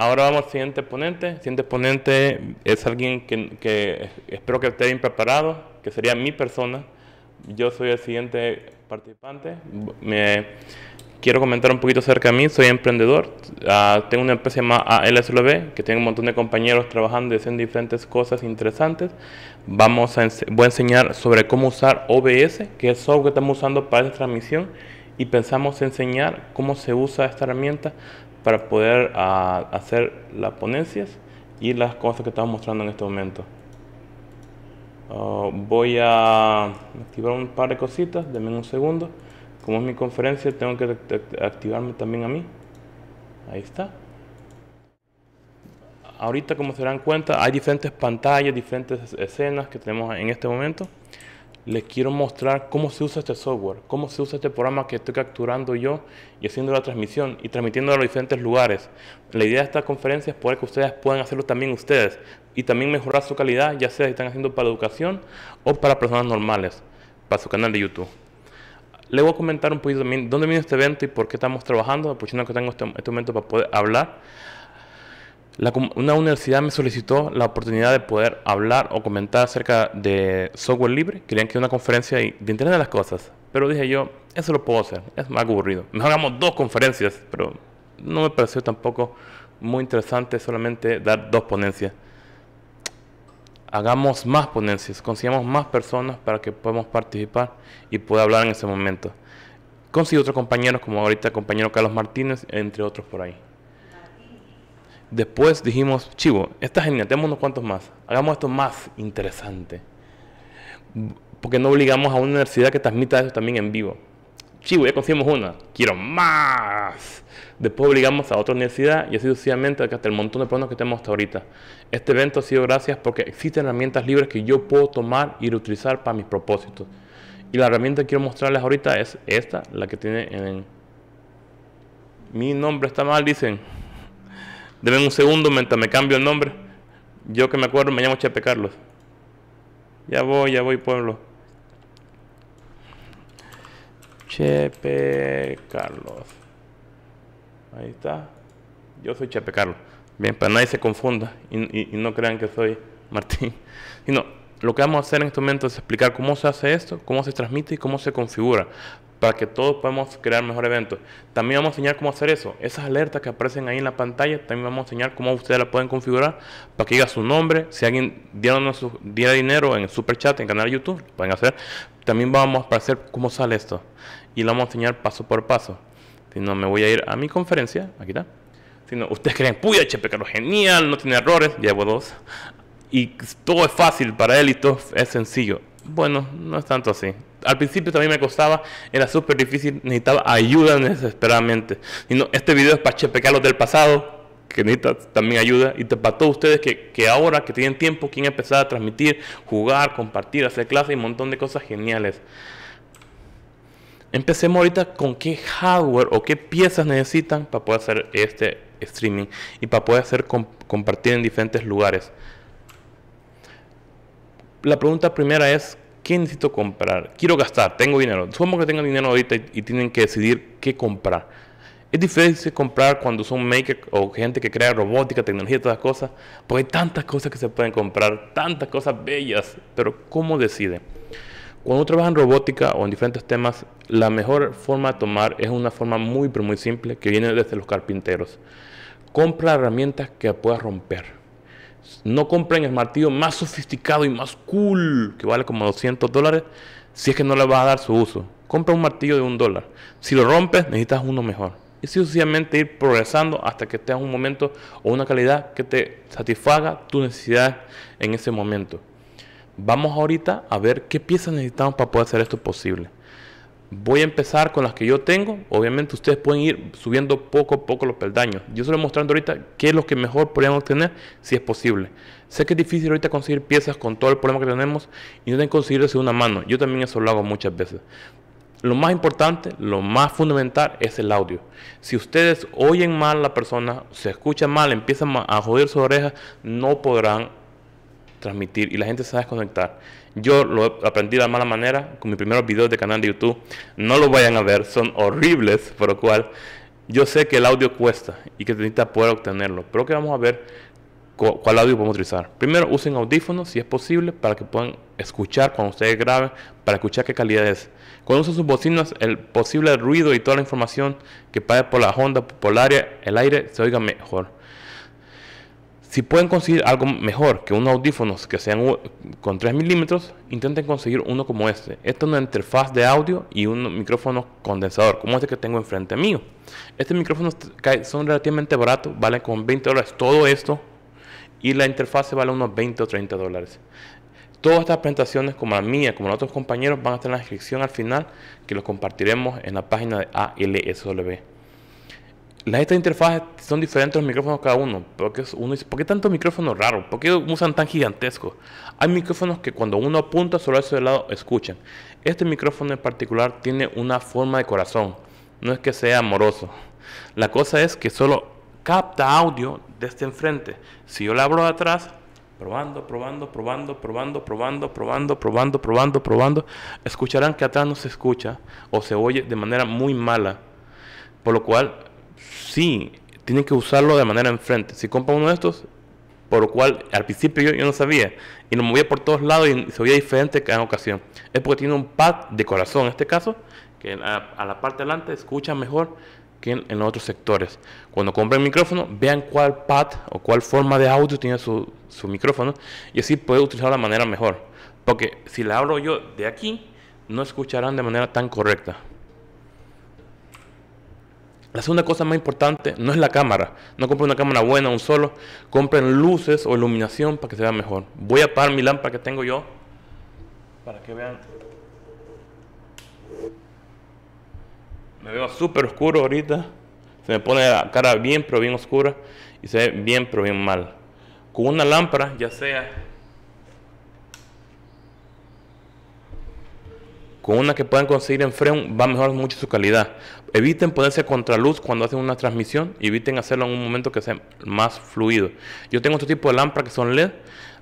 Ahora vamos al siguiente ponente. El siguiente ponente es alguien que, espero que esté bien preparado, que sería mi persona. Yo soy el siguiente participante. Me quiero comentar un poquito acerca de mí. Soy emprendedor. Ah, tengo una empresa llamada ALSLB, que tiene un montón de compañeros trabajando y haciendo diferentes cosas interesantes. Vamos a voy a enseñar sobre cómo usar OBS, que es el software que estamos usando para esta transmisión. Y pensamos enseñar cómo se usa esta herramienta para poder ah, hacer las ponencias y las cosas que estamos mostrando en este momento. Ah, voy a activar un par de cositas, denme un segundo. Como es mi conferencia, tengo que activarme también a mí. Ahí está. Ahorita, como se dan cuenta, hay diferentes pantallas, diferentes escenas que tenemos en este momento les quiero mostrar cómo se usa este software, cómo se usa este programa que estoy capturando yo y haciendo la transmisión y transmitiendo a los diferentes lugares. La idea de esta conferencia es poder que ustedes puedan hacerlo también ustedes y también mejorar su calidad, ya sea si están haciendo para educación o para personas normales, para su canal de YouTube. Le voy a comentar un poquito también dónde viene este evento y por qué estamos trabajando, aprovechando que tengo este, este momento para poder hablar una universidad me solicitó la oportunidad de poder hablar o comentar acerca de software libre. Querían que una conferencia de Internet de las Cosas. Pero dije yo, eso lo puedo hacer, es más aburrido. Mejor hagamos dos conferencias, pero no me pareció tampoco muy interesante solamente dar dos ponencias. Hagamos más ponencias, consigamos más personas para que podamos participar y pueda hablar en ese momento. Consigo otros compañeros, como ahorita el compañero Carlos Martínez, entre otros por ahí. Después dijimos, chivo, está genial, tenemos unos cuantos más. Hagamos esto más interesante. Porque no obligamos a una universidad que transmita eso también en vivo. Chivo, ya conseguimos una, quiero más. Después obligamos a otra universidad y así sucesivamente hasta el montón de problemas que tenemos hasta ahorita. Este evento ha sido gracias porque existen herramientas libres que yo puedo tomar y reutilizar para mis propósitos. Y la herramienta que quiero mostrarles ahorita es esta, la que tiene en... Mi nombre está mal, dicen. Deben un segundo mientras me cambio el nombre. Yo que me acuerdo me llamo Chepe Carlos. Ya voy, ya voy, pueblo. Chepe Carlos. Ahí está. Yo soy Chepe Carlos. Bien, para nadie se confunda y, y no crean que soy Martín. Sino, lo que vamos a hacer en este momento es explicar cómo se hace esto, cómo se transmite y cómo se configura para que todos podamos crear mejor eventos. También vamos a enseñar cómo hacer eso. Esas alertas que aparecen ahí en la pantalla, también vamos a enseñar cómo ustedes las pueden configurar para que diga su nombre. Si alguien diera, dinero en el Super Chat, en canal YouTube, lo pueden hacer. También vamos a aparecer cómo sale esto. Y lo vamos a enseñar paso por paso. Si no, me voy a ir a mi conferencia. Aquí está. Si no, ustedes creen, puya, Chepe lo genial, no tiene errores. Llevo dos. Y todo es fácil para él y todo es sencillo. Bueno, no es tanto así al principio también me costaba, era súper difícil, necesitaba ayuda desesperadamente. Y no, este video es para los del pasado, que necesita también ayuda, y te, para todos ustedes que, ahora, que tienen tiempo, quieren empezar a transmitir, jugar, compartir, hacer clases y un montón de cosas geniales. Empecemos ahorita con qué hardware o qué piezas necesitan para poder hacer este streaming y para poder hacer compartir en diferentes lugares. La pregunta primera es, ¿Qué necesito comprar? Quiero gastar, tengo dinero. Somos que tengan dinero ahorita y, tienen que decidir qué comprar. Es difícil comprar cuando son makers o gente que crea robótica, tecnología, todas las cosas, porque hay tantas cosas que se pueden comprar, tantas cosas bellas, pero ¿cómo deciden? Cuando trabajan en robótica o en diferentes temas, la mejor forma de tomar es una forma muy, pero muy simple que viene desde los carpinteros. Compra herramientas que puedas romper. No compren el martillo más sofisticado y más cool, que vale como 200 dólares, si es que no le vas a dar su uso. Compra un martillo de un dólar. Si lo rompes, necesitas uno mejor. Y sencillamente ir progresando hasta que tengas un momento o una calidad que te satisfaga tu necesidad en ese momento. Vamos ahorita a ver qué piezas necesitamos para poder hacer esto posible. Voy a empezar con las que yo tengo. Obviamente ustedes pueden ir subiendo poco a poco los peldaños. Yo estoy mostrando ahorita qué es lo que mejor podrían obtener si es posible. Sé que es difícil ahorita conseguir piezas con todo el problema que tenemos y no tienen conseguirlo de una mano. Yo también eso lo hago muchas veces. Lo más importante, lo más fundamental es el audio. Si ustedes oyen mal la persona, se escucha mal, empiezan a joder sus orejas, no podrán transmitir y la gente se va a desconectar. Yo lo aprendí de la mala manera con mis primeros videos de canal de YouTube. No lo vayan a ver, son horribles, por lo cual yo sé que el audio cuesta y que necesita poder obtenerlo, pero que vamos a ver cuál audio podemos utilizar. Primero, usen audífonos si es posible para que puedan escuchar cuando ustedes graben, para escuchar qué calidad es. Cuando usen sus bocinas, el posible ruido y toda la información que pase por la onda, por el área, el aire se oiga mejor. Si pueden conseguir algo mejor que unos audífonos que sean con 3 milímetros, intenten conseguir uno como este. Esta es una interfaz de audio y un micrófono condensador, como este que tengo enfrente mío. Estos micrófonos son relativamente baratos, valen como 20 dólares todo esto. Y la interfaz vale unos 20 o 30 dólares. Todas estas presentaciones, como la mía, como los otros compañeros, van a estar en la descripción al final, que los compartiremos en la página de ALSW las estas interfaces son diferentes los micrófonos cada uno. Porque uno ¿por qué tantos micrófonos raros? ¿Por qué usan tan gigantescos? Hay micrófonos que cuando uno apunta sobre de lado escuchan. Este micrófono en particular tiene una forma de corazón. No es que sea amoroso. La cosa es que solo capta audio desde este enfrente. Si yo le abro de atrás, probando, probando, probando, probando, probando, probando, probando, probando, probando, escucharán que atrás no se escucha o se oye de manera muy mala. Por lo cual sí, tienen que usarlo de manera enfrente. Si compra uno de estos, por lo cual al principio yo, no sabía y lo movía por todos lados y se veía diferente cada ocasión. Es porque tiene un pad de corazón en este caso, que a, la parte delante escucha mejor que en, otros sectores. Cuando compren micrófono, vean cuál pad o cuál forma de audio tiene su, su micrófono y así puede utilizarlo de manera mejor. Porque si la hablo yo de aquí, no escucharán de manera tan correcta. La segunda cosa más importante no es la cámara. No compren una cámara buena, un solo. Compren luces o iluminación para que se vea mejor. Voy a apagar mi lámpara que tengo yo para que vean. Me veo súper oscuro ahorita. Se me pone la cara bien, pero bien oscura. Y se ve bien, pero bien mal. Con una lámpara, ya sea con una que puedan conseguir en Freon va a mejorar mucho su calidad eviten ponerse contraluz cuando hacen una transmisión, eviten hacerlo en un momento que sea más fluido. Yo tengo este tipo de lámparas que son LED,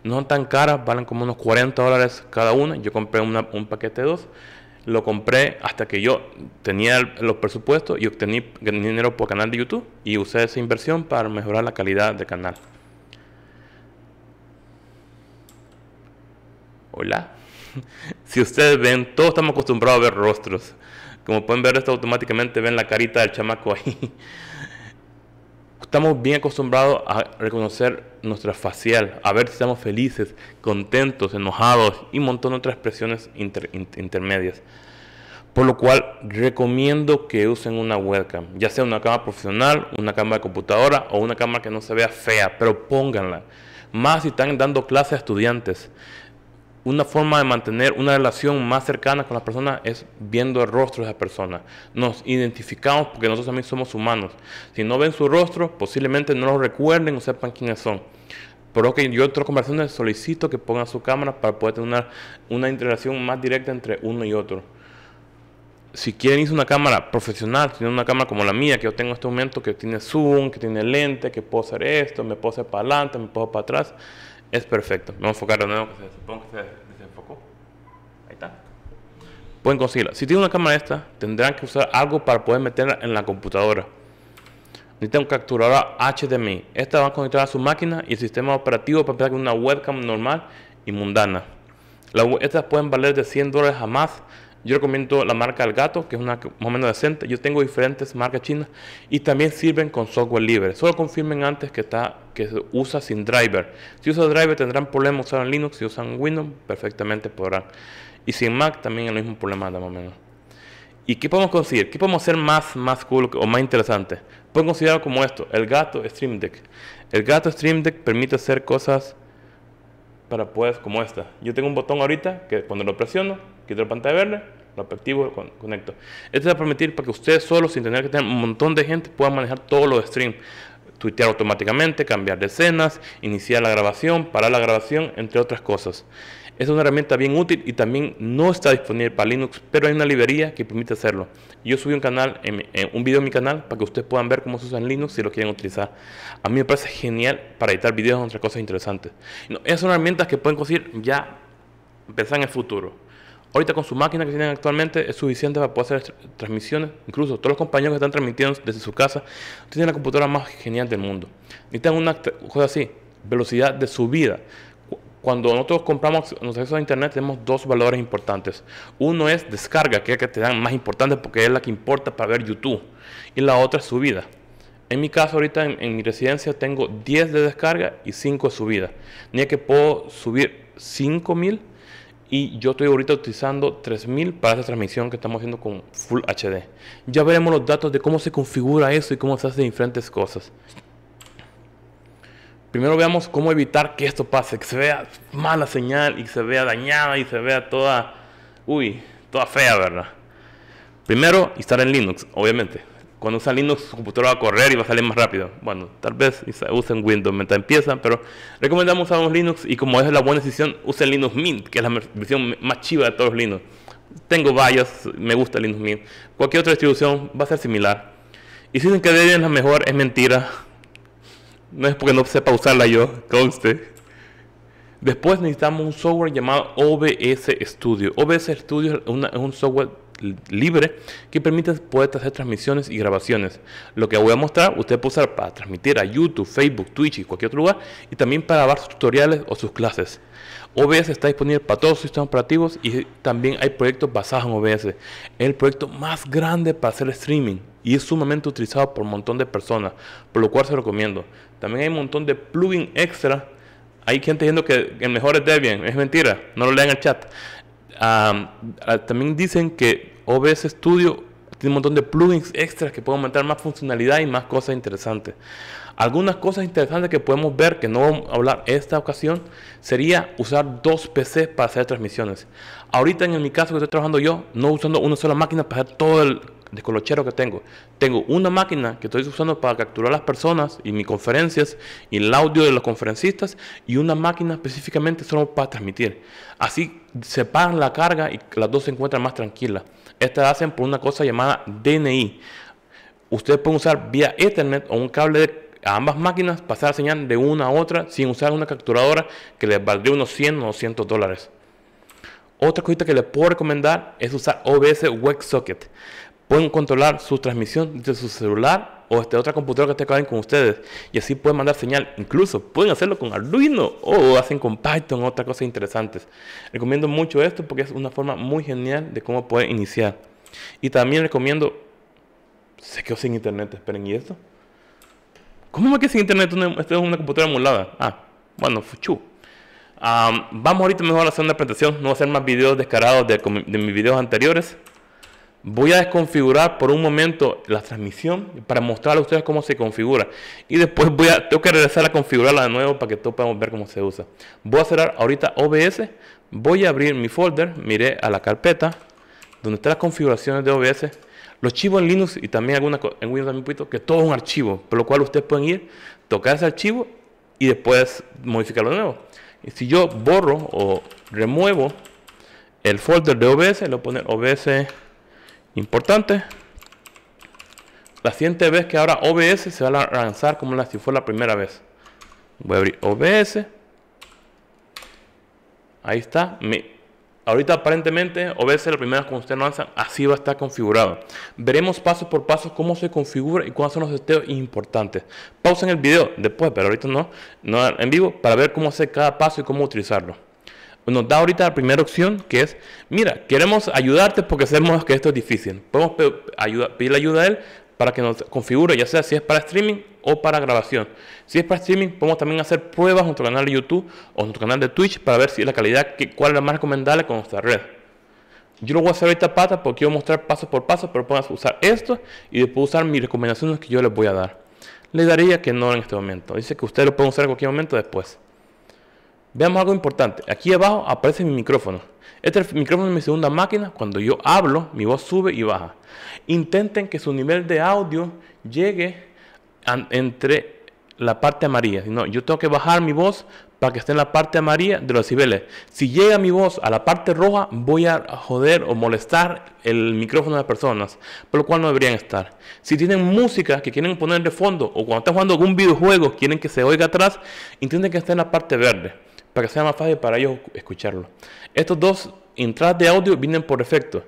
no son tan caras, valen como unos 40 dólares cada una. Yo compré un paquete de dos, lo compré hasta que yo tenía los presupuestos y obtení dinero por canal de YouTube y usé esa inversión para mejorar la calidad del canal. Hola. si ustedes ven, todos estamos acostumbrados a ver rostros. Como pueden ver, esto automáticamente ven la carita del chamaco ahí. Estamos bien acostumbrados a reconocer nuestra facial, a ver si estamos felices, contentos, enojados y un montón de otras expresiones intermedias. Por lo cual recomiendo que usen una webcam, ya sea una cámara profesional, una cámara de computadora o una cámara que no se vea fea, pero pónganla. Más si están dando clases a estudiantes una forma de mantener una relación más cercana con las personas es viendo el rostro de esa persona. Nos identificamos porque nosotros también somos humanos. Si no ven su rostro, posiblemente no lo recuerden o sepan quiénes son. lo que yo en otras conversaciones solicito que pongan su cámara para poder tener una, una interacción más directa entre uno y otro. Si quieren irse una cámara profesional, tienen una cámara como la mía que yo tengo en este momento, que tiene zoom, que tiene lente, que puedo hacer esto, me puedo hacer para adelante, me puedo hacer para atrás es perfecto. Vamos a enfocar de nuevo, que se, supongo que se desenfocó. Ahí está. Pueden conseguirla. Si tienen una cámara esta, tendrán que usar algo para poder meterla en la computadora. Necesitan un capturador HDMI. Esta va a conectar a su máquina y el sistema operativo para empezar con una webcam normal y mundana. estas pueden valer de 100 dólares a más yo recomiendo la marca El Gato, que es una más o menos decente. Yo tengo diferentes marcas chinas y también sirven con software libre. Solo confirmen antes que está que se usa sin driver. Si usa driver tendrán problemas usar en Linux, si usan Windows perfectamente podrán. Y sin Mac también el mismo problema más o menos. ¿Y qué podemos conseguir? ¿Qué podemos hacer más, más cool o más interesante? Pueden considerarlo como esto, el gato Stream Deck. El gato Stream Deck permite hacer cosas para pues como esta. Yo tengo un botón ahorita que cuando lo presiono quito la pantalla verde, lo activo, lo conecto. Esto va a permitir para que ustedes solo sin tener que tener un montón de gente, puedan manejar todos los stream Tuitear automáticamente, cambiar de escenas, iniciar la grabación, parar la grabación, entre otras cosas. Es una herramienta bien útil y también no está disponible para Linux, pero hay una librería que permite hacerlo. Yo subí un canal, eh, un video en mi canal para que ustedes puedan ver cómo se usa en Linux si lo quieren utilizar. A mí me parece genial para editar videos, otras cosas interesantes. esas son herramientas que pueden conseguir ya, pensar en el futuro. Ahorita con su máquina que tienen actualmente es suficiente para poder hacer transmisiones. Incluso todos los compañeros que están transmitiendo desde su casa tienen la computadora más genial del mundo. Necesitan una cosa así, velocidad de subida. Cuando nosotros compramos nuestro accesos a Internet tenemos dos valores importantes. Uno es descarga, que es la que te dan más importante porque es la que importa para ver YouTube. Y la otra es subida. En mi caso, ahorita en, mi residencia tengo 10 de descarga y 5 de subida. Ni que puedo subir 5000 y yo estoy ahorita utilizando 3000 para esta transmisión que estamos haciendo con Full HD. Ya veremos los datos de cómo se configura eso y cómo se hace diferentes cosas. Primero veamos cómo evitar que esto pase, que se vea mala señal y se vea dañada y se vea toda, uy, toda fea, ¿verdad? Primero, estar en Linux, obviamente cuando usan Linux su computadora va a correr y va a salir más rápido. Bueno, tal vez usen Windows mientras empiezan, pero recomendamos usar Linux y como es la buena decisión, usen Linux Mint, que es la versión más chiva de todos los Linux. Tengo varias, me gusta Linux Mint. Cualquier otra distribución va a ser similar. Y si dicen que Debian es la mejor, es mentira. No es porque no sepa usarla yo, conste. Después necesitamos un software llamado OBS Studio. OBS Studio es un software libre que permite poder hacer transmisiones y grabaciones. Lo que voy a mostrar, usted puede usar para transmitir a YouTube, Facebook, Twitch y cualquier otro lugar y también para grabar sus tutoriales o sus clases. OBS está disponible para todos los sistemas operativos y también hay proyectos basados en OBS. Es el proyecto más grande para hacer streaming y es sumamente utilizado por un montón de personas, por lo cual se recomiendo. También hay un montón de plugin extra. Hay gente diciendo que el mejor es Debian, es mentira, no lo lean en el chat también dicen que OBS Studio tiene un montón de plugins extras que pueden aumentar más funcionalidad y más cosas interesantes. Algunas cosas interesantes que podemos ver, que no vamos a hablar esta ocasión, sería usar dos PCs para hacer transmisiones. Ahorita en mi caso que estoy trabajando yo, no usando una sola máquina para hacer todo el de colochero que tengo. Tengo una máquina que estoy usando para capturar las personas y mis conferencias y el audio de los conferencistas y una máquina específicamente solo para transmitir. Así separan la carga y las dos se encuentran más tranquilas. Estas hacen por una cosa llamada DNI. Ustedes pueden usar vía Ethernet o un cable de a ambas máquinas, pasar señal de una a otra sin usar una capturadora que les valdría unos 100 o 200 dólares. Otra cosita que les puedo recomendar es usar OBS WebSocket pueden controlar su transmisión desde su celular o este otra computadora que esté acá con ustedes y así pueden mandar señal. Incluso pueden hacerlo con Arduino o hacen con Python, otras cosas interesantes. Recomiendo mucho esto porque es una forma muy genial de cómo pueden iniciar. Y también recomiendo, se quedó sin internet, esperen, ¿y esto? ¿Cómo me quedé sin internet? Esto es una computadora emulada. Ah, bueno, fuchu. vamos ahorita mejor a hacer una presentación, no voy a hacer más videos descarados de, de mis videos anteriores. Voy a desconfigurar por un momento la transmisión para mostrarles a ustedes cómo se configura. Y después voy a, tengo que regresar a configurarla de nuevo para que todos podamos ver cómo se usa. Voy a cerrar ahorita OBS. Voy a abrir mi folder. Miré a la carpeta donde están las configuraciones de OBS. Los archivos en Linux y también algunas en Windows también poquito, que todo un archivo, por lo cual ustedes pueden ir, tocar ese archivo y después modificarlo de nuevo. Y si yo borro o remuevo el folder de OBS, lo voy a poner OBS Importante. La siguiente vez que ahora OBS se va a lanzar como si fue la primera vez. Voy a abrir OBS. Ahí está. ahorita aparentemente OBS la primera vez que usted lanza, así va a estar configurado. Veremos paso por paso cómo se configura y cuáles son los testeos importantes. Pausen el video después, pero ahorita no, no en vivo, para ver cómo hacer cada paso y cómo utilizarlo nos da ahorita la primera opción que es, mira, queremos ayudarte porque sabemos que esto es difícil. Podemos pedirle ayuda a él para que nos configure, ya sea si es para streaming o para grabación. Si es para streaming, podemos también hacer pruebas en nuestro canal de YouTube o en nuestro canal de Twitch para ver si la calidad, que, cuál es la más recomendable con nuestra red. Yo lo voy a hacer ahorita pata porque quiero mostrar paso por paso, pero puedas usar esto y después usar mis recomendaciones que yo les voy a dar. Les daría que no en este momento. Dice que ustedes lo pueden usar en cualquier momento después. Veamos algo importante. Aquí abajo aparece mi micrófono. Este micrófono de mi segunda máquina. Cuando yo hablo, mi voz sube y baja. Intenten que su nivel de audio llegue entre la parte amarilla. No, yo tengo que bajar mi voz para que esté en la parte amarilla de los decibeles. Si llega mi voz a la parte roja, voy a joder o molestar el micrófono de las personas, por lo cual no deberían estar. Si tienen música que quieren poner de fondo o cuando están jugando algún videojuego quieren que se oiga atrás, intenten que esté en la parte verde para que sea más fácil para ellos escucharlo. Estos dos entradas de audio vienen por defecto.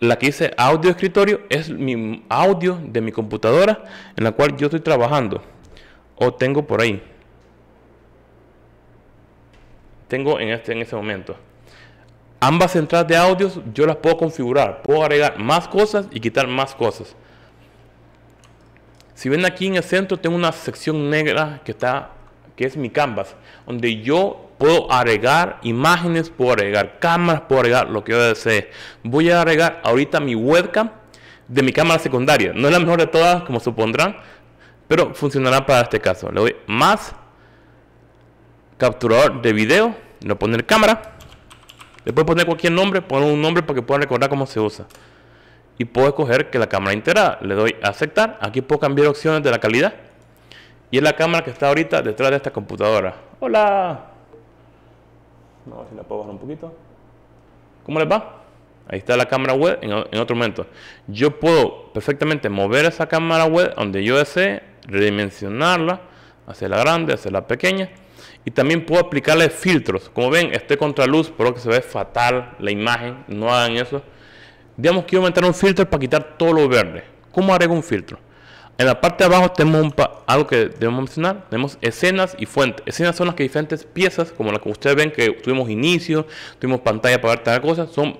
La que dice audio escritorio es mi audio de mi computadora en la cual yo estoy trabajando o tengo por ahí. Tengo en este en ese momento. Ambas entradas de audio yo las puedo configurar, puedo agregar más cosas y quitar más cosas. Si ven aquí en el centro tengo una sección negra que está que es mi canvas, donde yo puedo agregar imágenes, puedo agregar cámaras, puedo agregar lo que yo desee. Voy a agregar ahorita mi webcam de mi cámara secundaria. No es la mejor de todas, como supondrán, pero funcionará para este caso. Le doy más capturador de video, le voy a poner cámara. Le puedo poner cualquier nombre, poner un nombre para que puedan recordar cómo se usa. Y puedo escoger que la cámara integrada. Le doy a aceptar. Aquí puedo cambiar opciones de la calidad y es la cámara que está ahorita detrás de esta computadora. ¡Hola! No, si la puedo bajar un poquito. ¿Cómo les va? Ahí está la cámara web en, otro momento. Yo puedo perfectamente mover esa cámara web donde yo desee, redimensionarla hacia la grande, hacia la pequeña. Y también puedo aplicarle filtros. Como ven, estoy contra luz, por lo que se ve fatal la imagen. No hagan eso. Digamos que quiero aumentar un filtro para quitar todo lo verde. ¿Cómo haré un filtro? En la parte de abajo tenemos algo que debemos mencionar, tenemos escenas y fuentes. Escenas son las que diferentes piezas, como las que ustedes ven que tuvimos inicio, tuvimos pantalla para ver tal cosa, son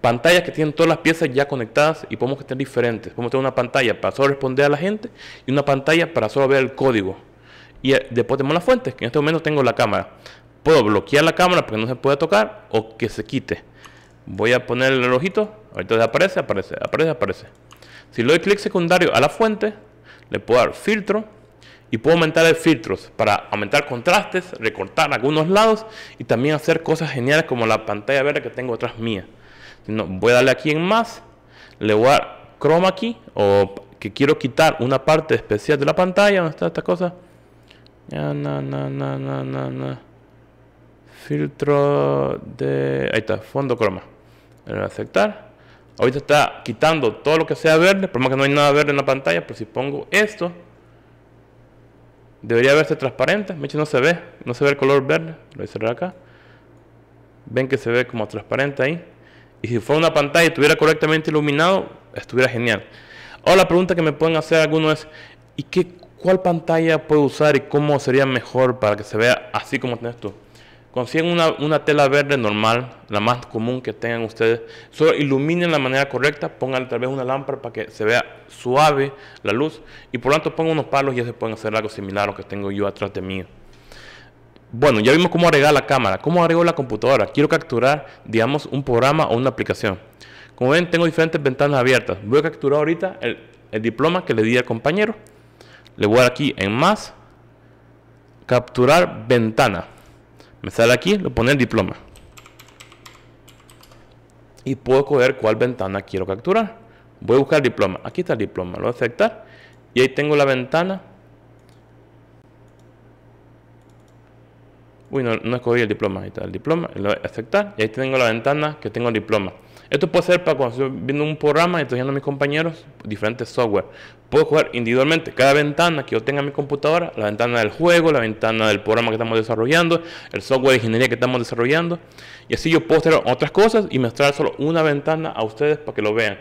pantallas que tienen todas las piezas ya conectadas y podemos que estén diferentes. Podemos tener una pantalla para solo responder a la gente y una pantalla para solo ver el código. Y eh, después tenemos las fuentes, que en este momento tengo la cámara. Puedo bloquear la cámara porque no se pueda tocar o que se quite. Voy a poner el ojito, ahorita aparece, aparece, aparece, aparece. Si le doy clic secundario a la fuente, le puedo dar filtro y puedo aumentar el filtros para aumentar contrastes, recortar algunos lados y también hacer cosas geniales como la pantalla verde que tengo atrás mía. No, voy a darle aquí en más, le voy a dar chroma aquí, o que quiero quitar una parte especial de la pantalla ¿dónde está esta cosa. Filtro de... Ahí está, fondo croma. Le voy a aceptar. Ahorita está quitando todo lo que sea verde, por más que no hay nada verde en la pantalla, pero si pongo esto, debería verse transparente. no se ve, no se ve el color verde. Lo voy a cerrar acá. Ven que se ve como transparente ahí. Y si fuera una pantalla y estuviera correctamente iluminado, estuviera genial. Ahora la pregunta que me pueden hacer algunos es, ¿y qué, cuál pantalla puedo usar y cómo sería mejor para que se vea así como tenés tú? Consiguen una, tela verde normal, la más común que tengan ustedes, solo iluminen la manera correcta, pongan tal vez una lámpara para que se vea suave la luz y por lo tanto pongan unos palos y ya se pueden hacer algo similar a lo que tengo yo atrás de mí. Bueno, ya vimos cómo agregar la cámara, cómo agrego la computadora, quiero capturar, digamos, un programa o una aplicación. Como ven, tengo diferentes ventanas abiertas. Voy a capturar ahorita el, el diploma que le di al compañero. Le voy a dar aquí en más, capturar ventana. Me sale aquí, lo pone el diploma. Y puedo coger cuál ventana quiero capturar. Voy a buscar el diploma. Aquí está el diploma. Lo voy a aceptar. Y ahí tengo la ventana. Uy, no, no escogí el diploma. Ahí está el diploma. Lo voy a aceptar. Y ahí tengo la ventana que tengo el diploma. Esto puede ser para cuando estoy viendo un programa y estoy viendo a mis compañeros diferentes software. Puedo jugar individualmente cada ventana que yo tenga en mi computadora, la ventana del juego, la ventana del programa que estamos desarrollando, el software de ingeniería que estamos desarrollando. Y así yo puedo hacer otras cosas y mostrar solo una ventana a ustedes para que lo vean.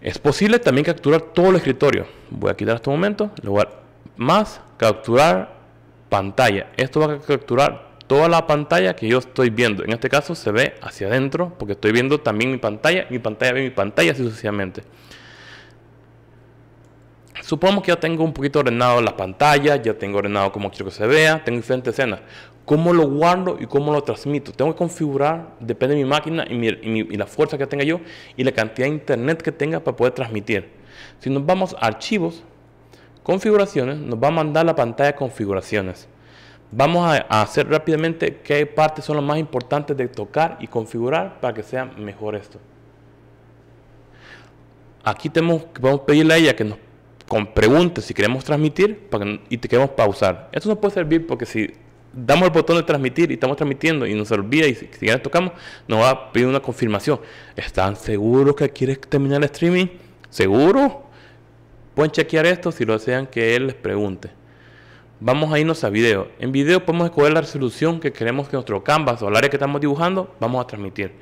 Es posible también capturar todo el escritorio. Voy a quitar este momento, lugar más, capturar pantalla. Esto va a capturar toda la pantalla que yo estoy viendo. En este caso se ve hacia adentro porque estoy viendo también mi pantalla, mi pantalla ve mi pantalla así sucesivamente. Supongamos que ya tengo un poquito ordenado la pantalla, ya tengo ordenado como quiero que se vea, tengo diferentes escenas. ¿Cómo lo guardo y cómo lo transmito? Tengo que configurar, depende de mi máquina y, y la fuerza que tenga yo y la cantidad de internet que tenga para poder transmitir. Si nos vamos a archivos, configuraciones, nos va a mandar la pantalla de configuraciones. Vamos a hacer rápidamente qué partes son las más importantes de tocar y configurar para que sea mejor esto. Aquí tenemos, vamos a pedirle a ella que nos pregunte si queremos transmitir y te queremos pausar. Esto no puede servir porque si damos el botón de transmitir y estamos transmitiendo y nos olvida y si, si ya tocamos, nos va a pedir una confirmación. ¿Están seguros que quieres terminar el streaming? ¿Seguro? Pueden chequear esto si lo desean que él les pregunte vamos a irnos a video. En video podemos escoger la resolución que queremos que nuestro canvas o el área que estamos dibujando vamos a transmitir.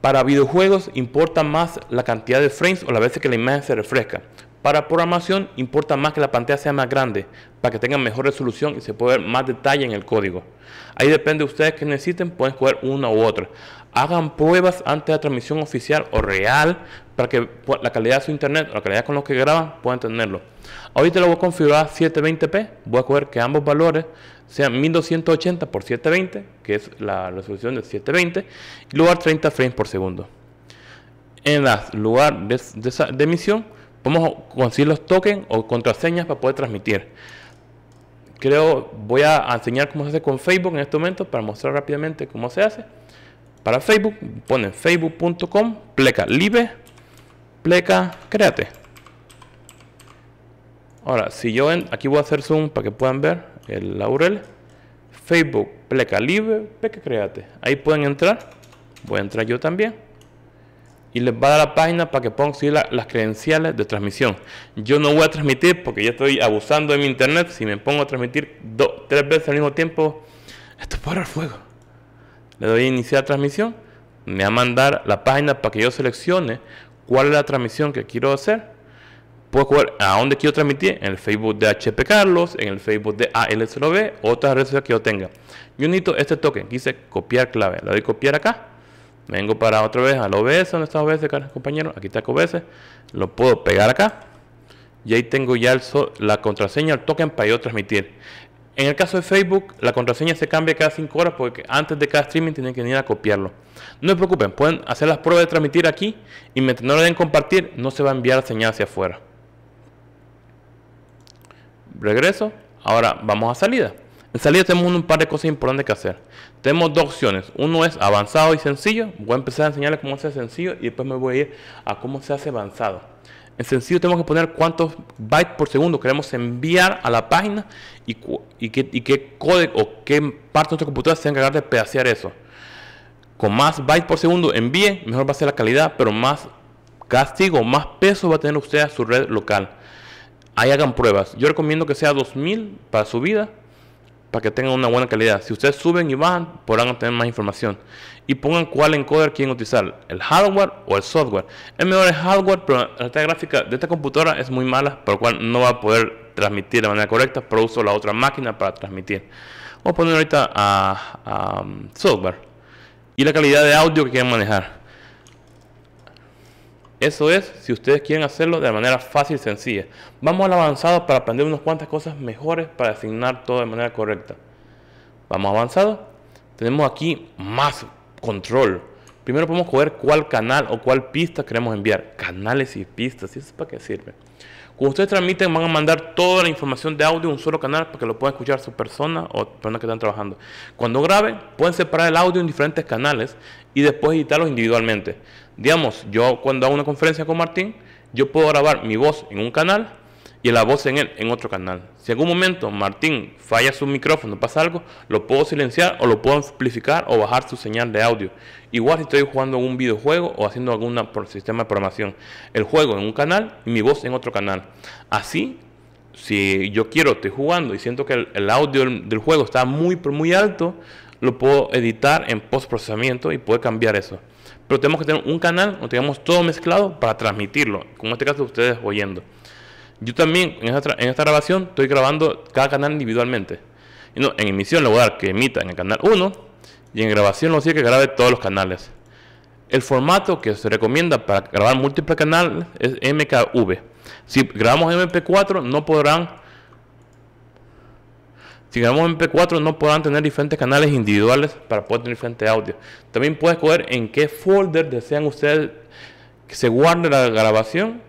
Para videojuegos importa más la cantidad de frames o las veces que la imagen se refresca. Para programación importa más que la pantalla sea más grande para que tenga mejor resolución y se pueda ver más detalle en el código. Ahí depende de ustedes que necesiten, pueden escoger una u otra hagan pruebas antes de la transmisión oficial o real para que la calidad de su internet o la calidad con los que graban puedan tenerlo. Ahorita lo voy a configurar 720p, voy a coger que ambos valores sean 1280 por 720, que es la resolución de 720, y lugar 30 frames por segundo. En el lugar de, emisión, vamos a conseguir los tokens o contraseñas para poder transmitir creo voy a enseñar cómo se hace con Facebook en este momento para mostrar rápidamente cómo se hace. Para Facebook, ponen facebook.com, pleca libre, pleca créate. Ahora, si yo en, aquí voy a hacer zoom para que puedan ver el laurel, Facebook, pleca libre, pleca créate. Ahí pueden entrar, voy a entrar yo también. Y les va a dar la página para que pongan las credenciales de transmisión. Yo no voy a transmitir porque ya estoy abusando de mi internet. Si me pongo a transmitir dos tres veces al mismo tiempo, esto es para el fuego le doy a iniciar transmisión, me va a mandar la página para que yo seleccione cuál es la transmisión que quiero hacer. Puedo jugar a dónde quiero transmitir, en el Facebook de HP Carlos, en el Facebook de ALSLB, otras redes sociales que yo tenga. Yo necesito este token, quise copiar clave, le doy copiar acá. Vengo para otra vez al OBS, ¿dónde está OBS, compañero? Aquí está OBS, lo puedo pegar acá. Y ahí tengo ya la contraseña, el token para yo transmitir. En el caso de Facebook, la contraseña se cambia cada 5 horas porque antes de cada streaming tienen que venir a copiarlo. No se preocupen, pueden hacer las pruebas de transmitir aquí y mientras no le den compartir, no se va a enviar la señal hacia afuera. Regreso. Ahora vamos a salida. En salida tenemos un par de cosas importantes que hacer. Tenemos dos opciones. Uno es avanzado y sencillo. Voy a empezar a enseñarles cómo se sencillo y después me voy a ir a cómo se hace avanzado. En sencillo tenemos que poner cuántos bytes por segundo queremos enviar a la página y, qué, código o qué parte de nuestra computadora se va encargar de pedacear eso. Con más bytes por segundo envíe, mejor va a ser la calidad, pero más castigo, más peso va a tener usted a su red local. Ahí hagan pruebas. Yo recomiendo que sea 2000 para su vida para que tengan una buena calidad. Si ustedes suben y bajan, podrán obtener más información. Y pongan cuál encoder quieren utilizar, el hardware o el software. El mejor es hardware, pero la gráfica de esta computadora es muy mala, por lo cual no va a poder transmitir de manera correcta, pero uso la otra máquina para transmitir. Vamos a poner ahorita a, um, software y la calidad de audio que quieren manejar. Eso es si ustedes quieren hacerlo de manera fácil y sencilla. Vamos al avanzado para aprender unas cuantas cosas mejores para asignar todo de manera correcta. Vamos avanzado. Tenemos aquí más control. Primero podemos coger cuál canal o cuál pista queremos enviar. Canales y pistas, ¿y eso es para qué sirve? Ustedes transmiten, van a mandar toda la información de audio en un solo canal para que lo puedan escuchar su persona o personas que están trabajando. Cuando graben, pueden separar el audio en diferentes canales y después editarlos individualmente. Digamos, yo cuando hago una conferencia con Martín, yo puedo grabar mi voz en un canal y la voz en él en otro canal. Si en algún momento Martín falla su micrófono, pasa algo, lo puedo silenciar o lo puedo amplificar o bajar su señal de audio. Igual si estoy jugando un videojuego o haciendo algún sistema de programación. El juego en un canal y mi voz en otro canal. Así, si yo quiero, estoy jugando y siento que el, audio del juego está muy, muy alto, lo puedo editar en post procesamiento y puedo cambiar eso. Pero tenemos que tener un canal donde tengamos todo mezclado para transmitirlo, como en este caso ustedes oyendo. Yo también en esta, en esta grabación estoy grabando cada canal individualmente. no, en emisión le voy a dar que emita en el canal 1 y en grabación lo sigue que grabe todos los canales. El formato que se recomienda para grabar múltiples canales es MKV. Si grabamos MP4 no podrán si grabamos MP4 no podrán tener diferentes canales individuales para poder tener diferentes audios. También puedes escoger en qué folder desean ustedes que se guarde la grabación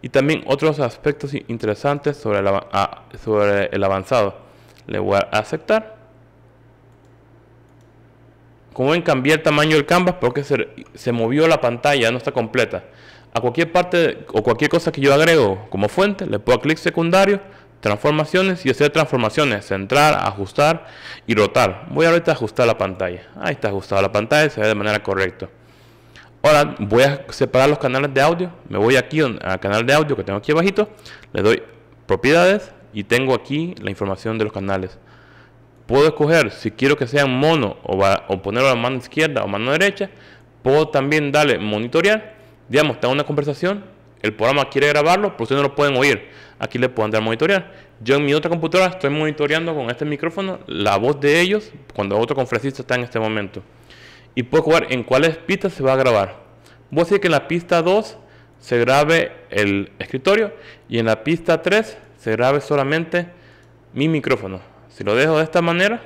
y también otros aspectos interesantes sobre el, avanzado. Le voy a aceptar. Como ven, cambié el tamaño del canvas porque se, movió la pantalla, no está completa. A cualquier parte o cualquier cosa que yo agrego como fuente, le puedo clic secundario, transformaciones y hacer transformaciones, centrar, ajustar y rotar. Voy ahorita a ajustar la pantalla. Ahí está ajustada la pantalla, se ve de manera correcta. Ahora voy a separar los canales de audio. Me voy aquí al canal de audio que tengo aquí abajito. Le doy propiedades y tengo aquí la información de los canales. Puedo escoger si quiero que sean mono o, ponerlo a la mano izquierda o mano derecha. Puedo también darle monitorear. Digamos, está una conversación. El programa quiere grabarlo, pero si no lo pueden oír. Aquí le puedo dar monitorear. Yo en mi otra computadora estoy monitoreando con este micrófono la voz de ellos cuando otro conferencista está en este momento y puedo jugar en cuáles pistas se va a grabar. Voy a decir que en la pista 2 se grabe el escritorio y en la pista 3 se grabe solamente mi micrófono. Si lo dejo de esta manera,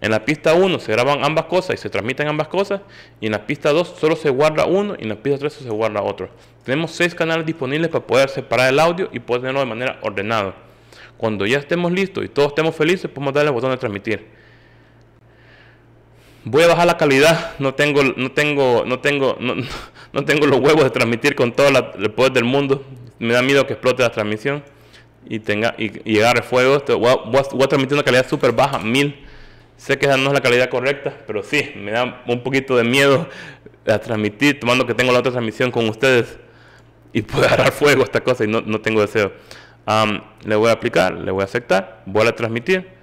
en la pista 1 se graban ambas cosas y se transmiten ambas cosas. Y en la pista 2 solo se guarda uno y en la pista 3 se guarda otro. Tenemos 6 canales disponibles para poder separar el audio y poder tenerlo de manera ordenada. Cuando ya estemos listos y todos estemos felices, podemos darle el botón de transmitir voy a bajar la calidad, no tengo, no tengo, no tengo, no, tengo los huevos de transmitir con todo el poder del mundo, me da miedo que explote la transmisión y tenga y, agarre fuego, voy, a, transmitir una calidad súper baja, mil. Sé que no es la calidad correcta, pero sí, me da un poquito de miedo a transmitir, tomando que tengo la otra transmisión con ustedes y puede agarrar fuego esta cosa y no, tengo deseo. le voy a aplicar, le voy a aceptar, voy a transmitir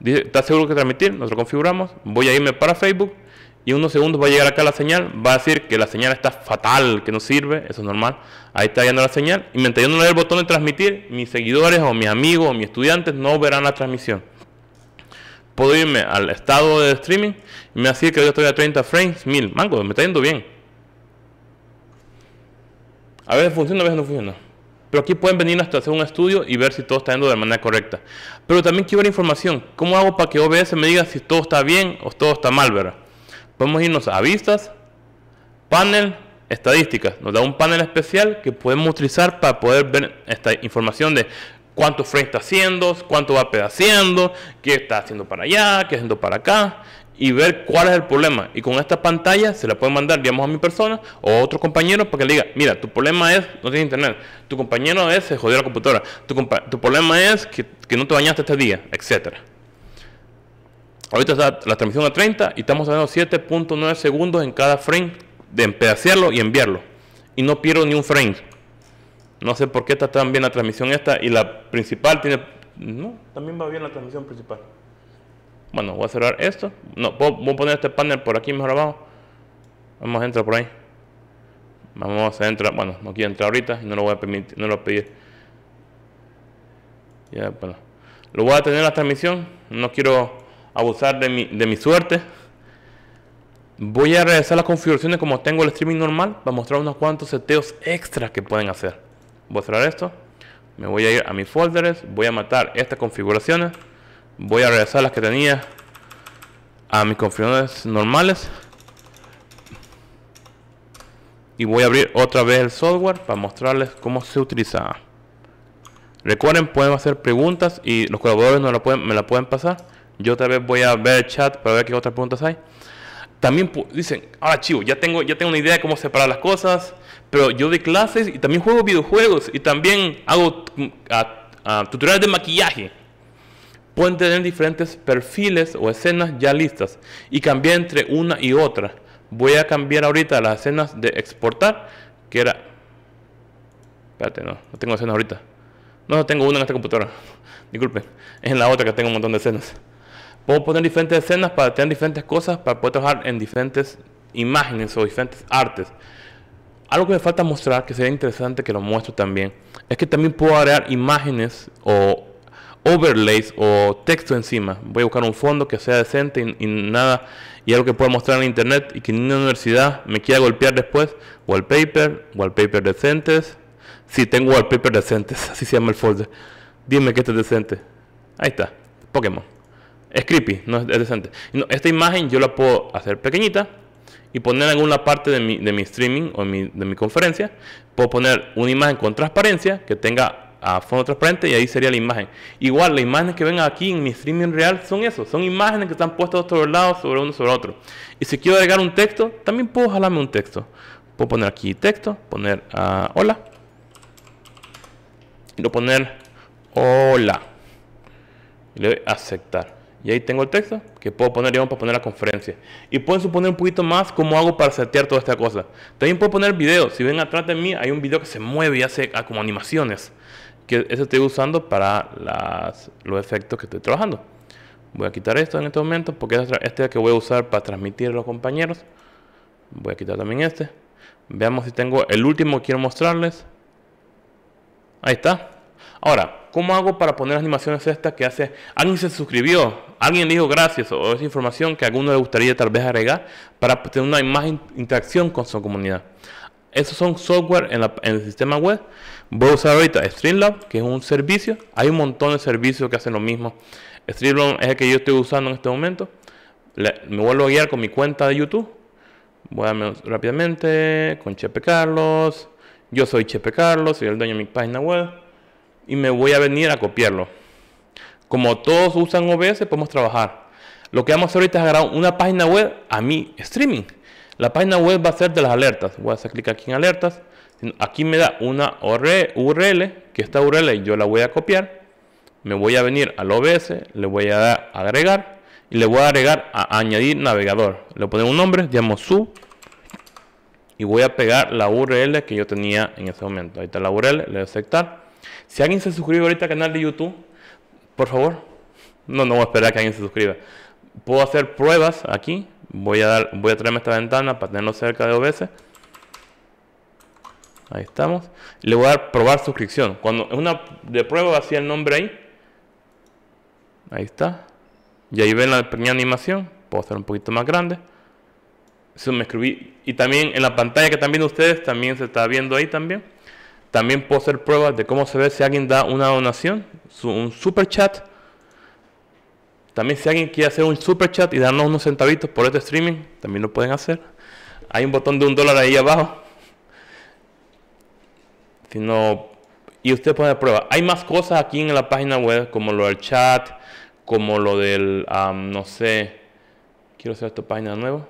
Dice, ¿estás seguro que transmitir? Nos configuramos. Voy a irme para Facebook y en unos segundos va a llegar acá la señal. Va a decir que la señal está fatal, que no sirve. Eso es normal. Ahí está yendo la señal. Y mientras yo no le el botón de transmitir, mis seguidores o mis amigos o mis estudiantes no verán la transmisión. Puedo irme al estado de streaming y me decir que yo estoy a 30 frames, 1000. Mango, me está yendo bien. A veces funciona, a veces no funciona. Pero aquí pueden venir hasta hacer un estudio y ver si todo está yendo de manera correcta. Pero también quiero ver información. ¿Cómo hago para que OBS me diga si todo está bien o todo está mal, verdad? Podemos irnos a vistas, panel, estadísticas. Nos da un panel especial que podemos utilizar para poder ver esta información de cuánto frame está haciendo, cuánto va pedaciendo, qué está haciendo para allá, qué está haciendo para acá y ver cuál es el problema. Y con esta pantalla se la pueden mandar, digamos, a mi persona o a otro compañero para que le diga, mira, tu problema es, no tienes internet, tu compañero es, se jodió la computadora, tu, tu problema es que, no te bañaste este día, etcétera. Ahorita está la transmisión a 30 y estamos haciendo 7.9 segundos en cada frame de empedaciarlo y enviarlo. Y no pierdo ni un frame. No sé por qué está tan bien la transmisión esta y la principal tiene... No, también va bien la transmisión principal. Bueno, voy a cerrar esto. No, voy a poner este panel por aquí mejor abajo. Vamos a entrar por ahí. Vamos a entrar. Bueno, no quiero entrar ahorita y no lo voy a permitir, no lo voy a pedir. Ya, Lo voy a tener la transmisión. No quiero abusar de mi, de mi suerte. Voy a regresar las configuraciones como tengo el streaming normal para mostrar unos cuantos seteos extra que pueden hacer. Voy a cerrar esto. Me voy a ir a mis folders. Voy a matar estas configuraciones. Voy a regresar las que tenía a mis configuraciones normales. Y voy a abrir otra vez el software para mostrarles cómo se utiliza. Recuerden, pueden hacer preguntas y los colaboradores no la pueden, me la pueden pasar. Yo otra vez voy a ver el chat para ver qué otras preguntas hay. También dicen, ahora chivo, ya tengo, ya tengo una idea de cómo separar las cosas, pero yo doy clases y también juego videojuegos y también hago mm, a, tutoriales de maquillaje pueden tener diferentes perfiles o escenas ya listas y cambiar entre una y otra. Voy a cambiar ahorita las escenas de exportar, que era... Espérate, no, no tengo escenas ahorita. No, tengo una en esta computadora. Disculpen, es en la otra que tengo un montón de escenas. Puedo poner diferentes escenas para tener diferentes cosas, para poder trabajar en diferentes imágenes o diferentes artes. Algo que me falta mostrar, que sería interesante que lo muestro también, es que también puedo agregar imágenes o overlays o texto encima. Voy a buscar un fondo que sea decente y, nada, y algo que pueda mostrar en internet y que en una universidad me quiera golpear después. Wallpaper, wallpaper decentes. Si tengo wallpaper decentes, así se llama el folder. Dime que este es decente. Ahí está, Pokémon. Es creepy, no es decente. esta imagen yo la puedo hacer pequeñita y poner en alguna parte de mi, streaming o de mi conferencia. Puedo poner una imagen con transparencia que tenga a fondo Transparente y ahí sería la imagen. Igual, las imágenes que ven aquí en mi streaming real son eso, son imágenes que están puestas de todos lados sobre uno sobre otro. Y si quiero agregar un texto, también puedo jalarme un texto. Puedo poner aquí texto, poner a ah, hola. Y lo poner hola. Y le doy aceptar. Y ahí tengo el texto que puedo poner yo para poner la conferencia. Y pueden suponer un poquito más cómo hago para setear toda esta cosa. También puedo poner videos. Si ven atrás de mí, hay un video que se mueve y hace ah, como animaciones que eso estoy usando para los efectos que estoy trabajando. Voy a quitar esto en este momento porque es este que voy a usar para transmitir a los compañeros. Voy a quitar también este. Veamos si tengo el último que quiero mostrarles. Ahí está. Ahora, ¿cómo hago para poner animaciones estas que hace? Alguien se suscribió, alguien dijo gracias o esa información que a alguno le gustaría tal vez agregar para tener una imagen interacción con su comunidad esos son software en, el sistema web. Voy a usar ahorita Streamlab, que es un servicio. Hay un montón de servicios que hacen lo mismo. Streamlab es el que yo estoy usando en este momento. me vuelvo a guiar con mi cuenta de YouTube. Voy a rápidamente con Chepe Carlos. Yo soy Chepe Carlos, soy el dueño de mi página web. Y me voy a venir a copiarlo. Como todos usan OBS, podemos trabajar. Lo que vamos a hacer ahorita es agarrar una página web a mi streaming la página web va a ser de las alertas. Voy a hacer clic aquí en alertas. Aquí me da una URL, que esta URL yo la voy a copiar. Me voy a venir al OBS, le voy a dar a agregar y le voy a agregar a añadir navegador. Le pongo un nombre, llamo su y voy a pegar la URL que yo tenía en ese momento. Ahí está la URL, le voy a aceptar. Si alguien se suscribe ahorita al canal de YouTube, por favor, no, no voy a esperar a que alguien se suscriba. Puedo hacer pruebas aquí Voy a, dar, voy a traerme esta ventana para tenerlo cerca de OBS. Ahí estamos. Le voy a dar probar suscripción. Cuando es una de prueba hacía el nombre ahí. Ahí está. Y ahí ven la pequeña animación. Puedo hacer un poquito más grande. Y también en la pantalla que están viendo ustedes, también se está viendo ahí también. También puedo hacer pruebas de cómo se ve si alguien da una donación, un super chat también si alguien quiere hacer un super chat y darnos unos centavitos por este streaming, también lo pueden hacer. Hay un botón de un dólar ahí abajo. y usted puede probar. prueba. Hay más cosas aquí en la página web, como lo del chat, como lo del, no sé, quiero hacer esta página nuevo.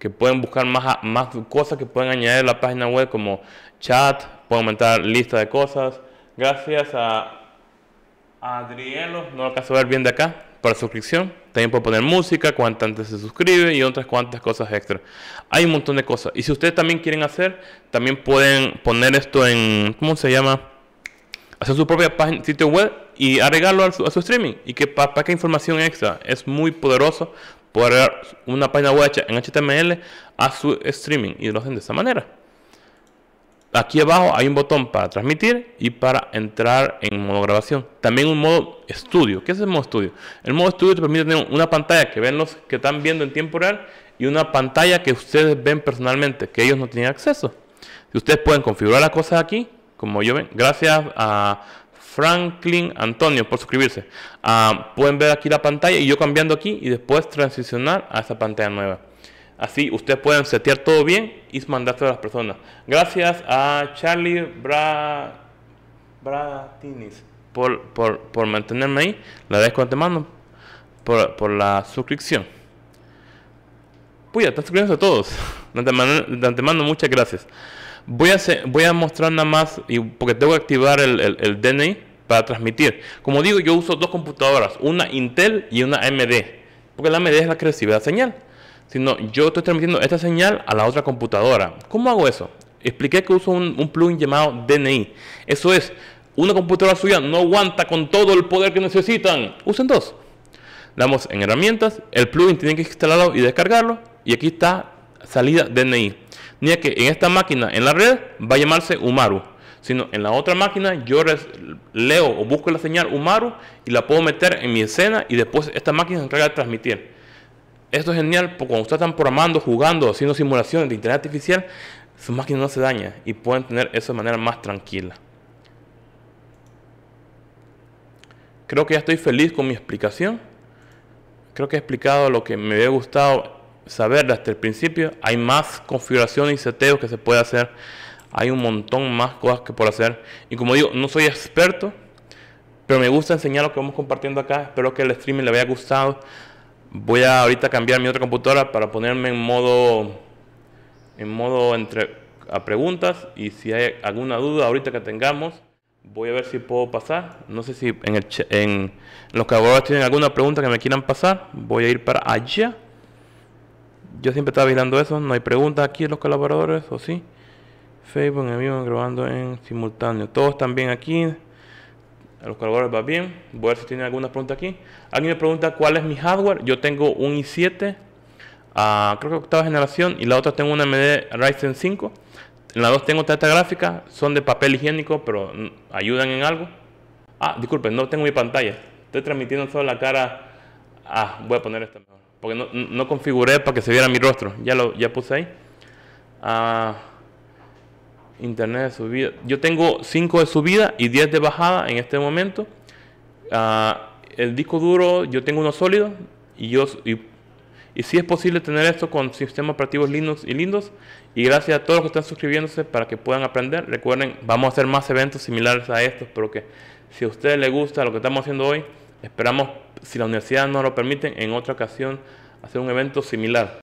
Que pueden buscar más, más cosas que pueden añadir a la página web, como chat, pueden aumentar lista de cosas. Gracias a Adrielo, no lo alcanzo ver bien de acá para suscripción. También puede poner música, cuánta antes se suscribe y otras cuantas cosas extra. Hay un montón de cosas. Y si ustedes también quieren hacer, también pueden poner esto en, ¿cómo se llama? Hacer su propia página, sitio web y agregarlo a su, streaming. Y que para que información extra. Es muy poderoso poder una página web hecha en HTML a su streaming. Y lo hacen de esa manera. Aquí abajo hay un botón para transmitir y para entrar en modo grabación. También un modo estudio. ¿Qué es el modo estudio? El modo estudio te permite tener una pantalla que ven los que están viendo en tiempo real y una pantalla que ustedes ven personalmente, que ellos no tienen acceso. Si ustedes pueden configurar las cosas aquí, como yo ven, gracias a Franklin Antonio por suscribirse. Ah, pueden ver aquí la pantalla y yo cambiando aquí y después transicionar a esa pantalla nueva. Así ustedes pueden setear todo bien y mandar a las personas. Gracias a Charlie Bra... Bratinis por, mantenerme ahí. Le agradezco antemano por, por la suscripción. Puya, están suscribiendo a todos. De antemano, muchas gracias. Voy a, voy a mostrar nada más, y, porque tengo que activar el, el DNI para transmitir. Como digo, yo uso dos computadoras, una Intel y una AMD, porque la AMD es la que recibe la señal sino yo estoy transmitiendo esta señal a la otra computadora. ¿Cómo hago eso? Expliqué que uso un, plugin llamado DNI. Eso es, una computadora suya no aguanta con todo el poder que necesitan. Usen dos. Damos en herramientas, el plugin tiene que instalarlo y descargarlo. Y aquí está salida DNI. Ni que en esta máquina, en la red, va a llamarse Umaru. Sino en la otra máquina yo leo o busco la señal Umaru y la puedo meter en mi escena y después esta máquina se encarga de transmitir. Esto es genial porque cuando ustedes están programando, jugando, haciendo simulaciones de internet artificial, su máquina no se daña y pueden tener eso de manera más tranquila. Creo que ya estoy feliz con mi explicación. Creo que he explicado lo que me había gustado saber desde el principio. Hay más configuraciones y seteos que se puede hacer. Hay un montón más cosas que por hacer. Y como digo, no soy experto, pero me gusta enseñar lo que vamos compartiendo acá. Espero que el streaming le haya gustado. Voy a ahorita cambiar mi otra computadora para ponerme en modo en modo entre a preguntas y si hay alguna duda ahorita que tengamos, voy a ver si puedo pasar. No sé si en, en los colaboradores tienen alguna pregunta que me quieran pasar, voy a ir para allá. Yo siempre estaba vigilando eso, no hay preguntas aquí en los colaboradores, o sí. Facebook en vivo, grabando en simultáneo. Todos también aquí los cargadores va bien. Voy a ver si tienen alguna pregunta aquí. Alguien me pregunta cuál es mi hardware. Yo tengo un i7, ah, creo que octava generación, y la otra tengo una AMD Ryzen 5. En las dos tengo tarjeta gráfica, son de papel higiénico, pero ayudan en algo. Ah, disculpen, no tengo mi pantalla. Estoy transmitiendo solo la cara. Ah, voy a poner esta Porque no, configuré para que se viera mi rostro. Ya lo ya puse ahí. Ah, internet de subida. Yo tengo 5 de subida y 10 de bajada en este momento. Ah, el disco duro, yo tengo uno sólido y yo y, si es posible tener esto con sistemas operativos Linux y lindos. Y gracias a todos los que están suscribiéndose para que puedan aprender. Recuerden, vamos a hacer más eventos similares a estos, pero que si a ustedes les gusta lo que estamos haciendo hoy, esperamos, si la universidad nos lo permite, en otra ocasión hacer un evento similar.